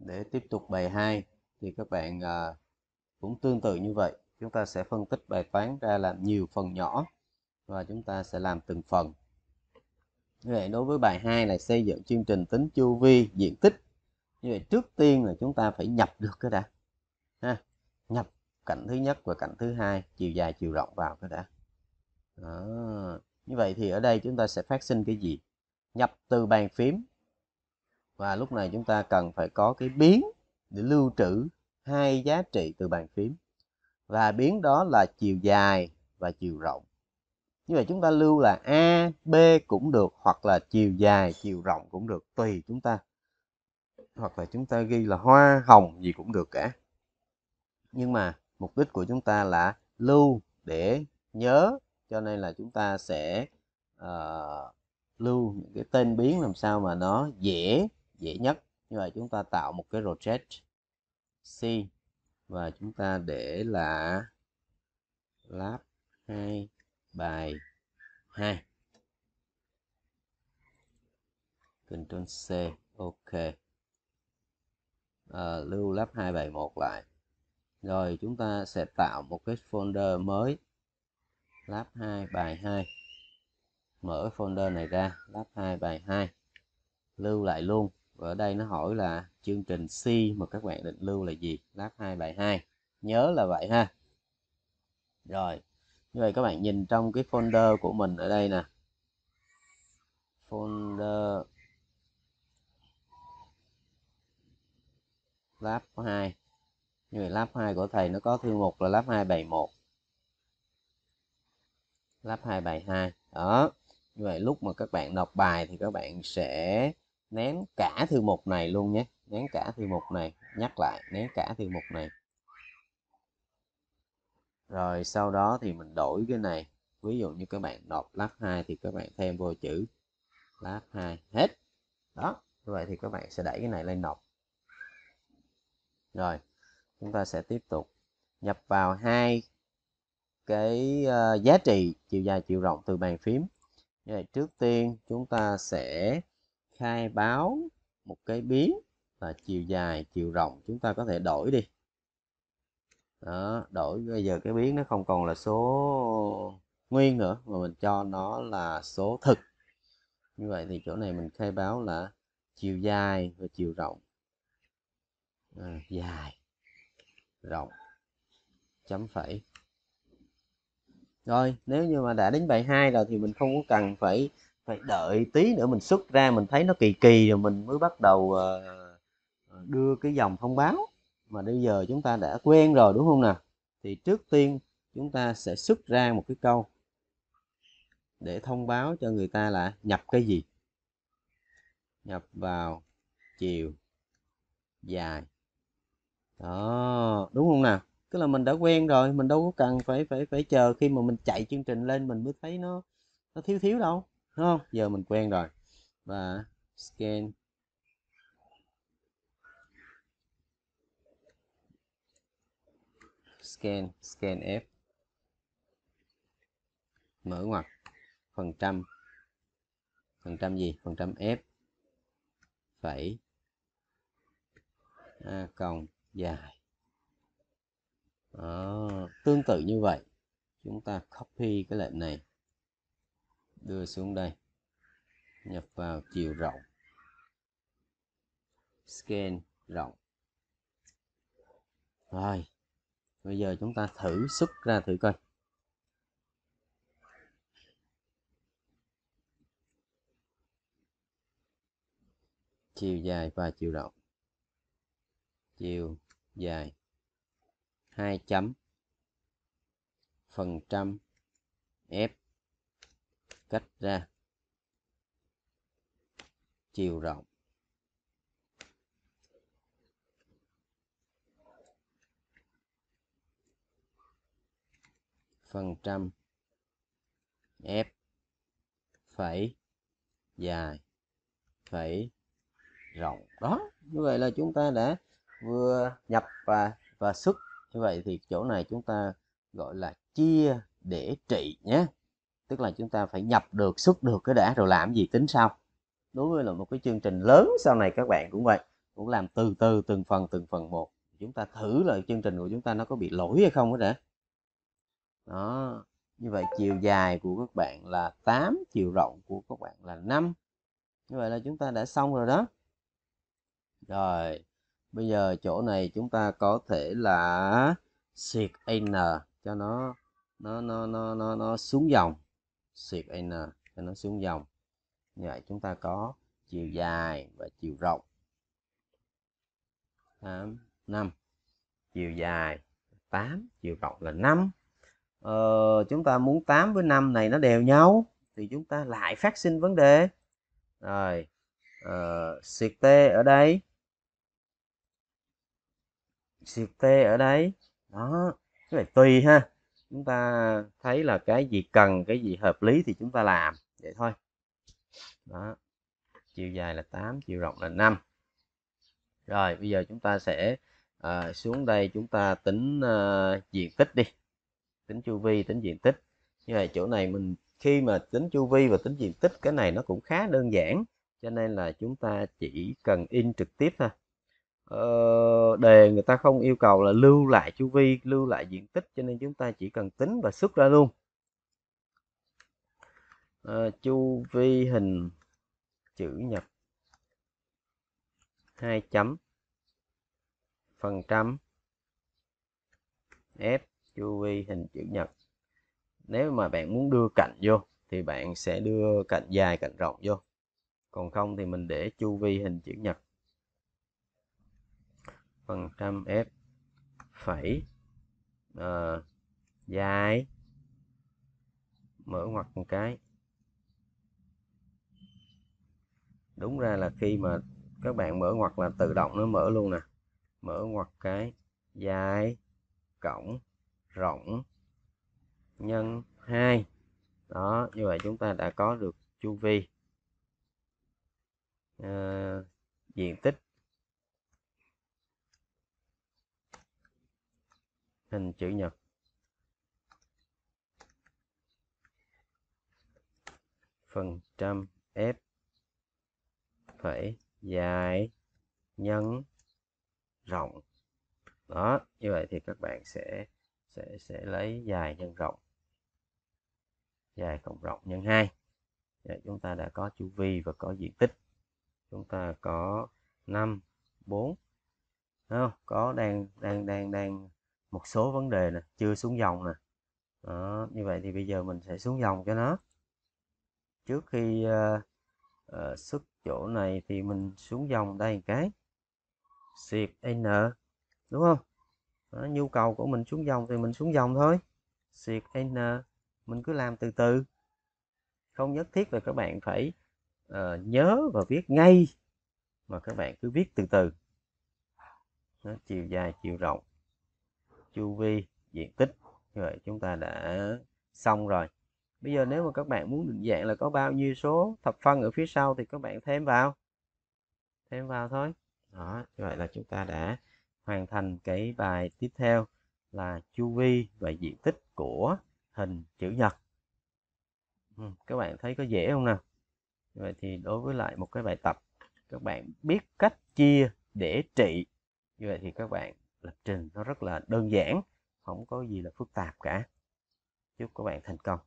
để tiếp tục bài 2 thì các bạn à, cũng tương tự như vậy chúng ta sẽ phân tích bài toán ra làm nhiều phần nhỏ và chúng ta sẽ làm từng phần như vậy đối với bài 2 là xây dựng chương trình tính chu vi diện tích như vậy trước tiên là chúng ta phải nhập được cái đã ha nhập cạnh thứ nhất và cạnh thứ hai chiều dài chiều rộng vào cái đã Đó. như vậy thì ở đây chúng ta sẽ phát sinh cái gì nhập từ bàn phím và lúc này chúng ta cần phải có cái biến để lưu trữ hai giá trị từ bàn phím và biến đó là chiều dài và chiều rộng như vậy chúng ta lưu là a b cũng được hoặc là chiều dài chiều rộng cũng được tùy chúng ta hoặc là chúng ta ghi là hoa hồng gì cũng được cả nhưng mà mục đích của chúng ta là lưu để nhớ cho nên là chúng ta sẽ uh, lưu những cái tên biến làm sao mà nó dễ dễ nhất như vậy chúng ta tạo một cái project C và chúng ta để là lab 2 bài 2 control C ok à, lưu lab 2 bài 1 lại rồi chúng ta sẽ tạo một cái folder mới lab 2 bài 2 mở folder này ra lab 2 bài 2 lưu lại luôn và ở đây nó hỏi là chương trình C mà các bạn định lưu là gì lab 2 bài 2 nhớ là vậy ha rồi như vậy các bạn nhìn trong cái folder của mình ở đây nè folder lab 2 như vậy lab 2 của thầy nó có thư mục là lab 2 bài 1 lab 2 bài 2 đó như vậy lúc mà các bạn đọc bài thì các bạn sẽ nén cả thư mục này luôn nhé nén cả thư mục này nhắc lại nén cả thư mục này rồi sau đó thì mình đổi cái này ví dụ như các bạn đọc lát 2 thì các bạn thêm vô chữ lát 2 hết đó như vậy thì các bạn sẽ đẩy cái này lên đọc rồi chúng ta sẽ tiếp tục nhập vào hai cái ờ, giá trị chiều dài chiều rộng từ bàn phím như vậy, trước tiên chúng ta sẽ khai báo một cái biến là chiều dài chiều rộng chúng ta có thể đổi đi đó, đổi bây giờ cái biến nó không còn là số nguyên nữa mà mình cho nó là số thực như vậy thì chỗ này mình khai báo là chiều dài và chiều rộng à, dài rộng chấm phẩy rồi nếu như mà đã đến bài 2 rồi thì mình không có cần phải phải đợi tí nữa mình xuất ra mình thấy nó kỳ kỳ rồi mình mới bắt đầu ờ, ờ, đưa cái dòng thông báo mà bây giờ chúng ta đã quen rồi đúng không nào thì trước tiên chúng ta sẽ xuất ra một cái câu để thông báo cho người ta là nhập cái gì nhập vào chiều dài đó đúng không nào tức là mình đã quen rồi mình đâu có cần phải phải phải chờ khi mà mình chạy chương trình lên mình mới thấy nó nó thiếu thiếu đâu đúng không giờ mình quen rồi và scan scan scan f mở ngoặc phần trăm phần trăm gì phần trăm f phẩy a còng dài Đó, tương tự như vậy chúng ta copy cái lệnh này đưa xuống đây nhập vào chiều rộng scan rộng rồi bây giờ chúng ta thử xuất ra thử coi chiều dài và chiều rộng chiều dài hai chấm phần trăm f cách ra chiều rộng phần trăm f phẩy dài phẩy rộng đó như vậy là chúng ta đã vừa nhập và và xuất như vậy thì chỗ này chúng ta gọi là chia để trị nhé tức là chúng ta phải nhập được xuất được cái đã rồi làm gì tính sau đối với là một cái chương trình lớn sau này các bạn cũng vậy cũng làm từ từ từng phần từng phần một chúng ta thử là chương trình của chúng ta nó có bị lỗi hay không đó đã đó như vậy chiều dài của các bạn là 8 chiều rộng của các bạn là 5 như vậy là chúng ta đã xong rồi đó rồi bây giờ chỗ này chúng ta có thể là siệt n cho nó nó nó nó nó, nó xuống dòng xịt n cho nó xuống dòng như vậy chúng ta có chiều dài và chiều rộng 8 5 chiều dài 8 chiều rộng là 5 ờ, chúng ta muốn 8 với 5 này nó đều nhau thì chúng ta lại phát sinh vấn đề rồi ờ, xịt siệt t ở đây xịt t ở đây đó tức là tùy ha chúng ta thấy là cái gì cần cái gì hợp lý thì chúng ta làm vậy thôi đó chiều dài là 8 chiều rộng là 5 rồi bây giờ chúng ta sẽ à, xuống đây chúng ta tính à, diện tích đi tính chu vi tính diện tích như vậy chỗ này mình khi mà tính chu vi và tính diện tích cái này nó cũng khá đơn giản cho nên là chúng ta chỉ cần in trực tiếp thôi uh, đề người ta không yêu cầu là lưu lại chu vi lưu lại diện tích cho nên chúng ta chỉ cần tính và xuất ra luôn uh, chu vi hình chữ nhật hai chấm phần trăm f chu vi hình chữ nhật nếu mà bạn muốn đưa cạnh vô thì bạn sẽ đưa cạnh dài cạnh rộng vô còn không thì mình để chu vi hình chữ nhật phần trăm f phẩy uh, dài mở ngoặc một cái đúng ra là khi mà các bạn mở ngoặc là tự động nó mở luôn nè mở ngoặc cái dài cộng rộng nhân 2 đó như vậy chúng ta đã có được chu vi à, diện tích hình chữ nhật phần trăm f phải dài nhân rộng đó như vậy thì các bạn sẽ sẽ sẽ lấy dài nhân rộng dài cộng rộng nhân 2 vậy dạ, chúng ta đã có chu vi và có diện tích chúng ta có 5 4 không? có đang đang đang đang một số vấn đề nè chưa xuống dòng nè đó, như vậy thì bây giờ mình sẽ xuống dòng cho nó trước khi uh, uh, xuất chỗ này thì mình xuống dòng đây một cái shift n đúng không đó, nhu cầu của mình xuống dòng thì mình xuống dòng thôi shift n mình cứ làm từ từ không nhất thiết là các bạn phải uh, nhớ và viết ngay mà các bạn cứ viết từ từ nó chiều dài chiều rộng chu vi diện tích như vậy chúng ta đã xong rồi bây giờ nếu mà các bạn muốn định dạng là có bao nhiêu số thập phân ở phía sau thì các bạn thêm vào thêm vào thôi đó như vậy là chúng ta đã hoàn thành cái bài tiếp theo là chu vi và diện tích của hình chữ nhật ừ, các bạn thấy có dễ không nào vậy thì đối với lại một cái bài tập các bạn biết cách chia để trị như vậy thì các bạn lập trình nó rất là đơn giản không có gì là phức tạp cả chúc các bạn thành công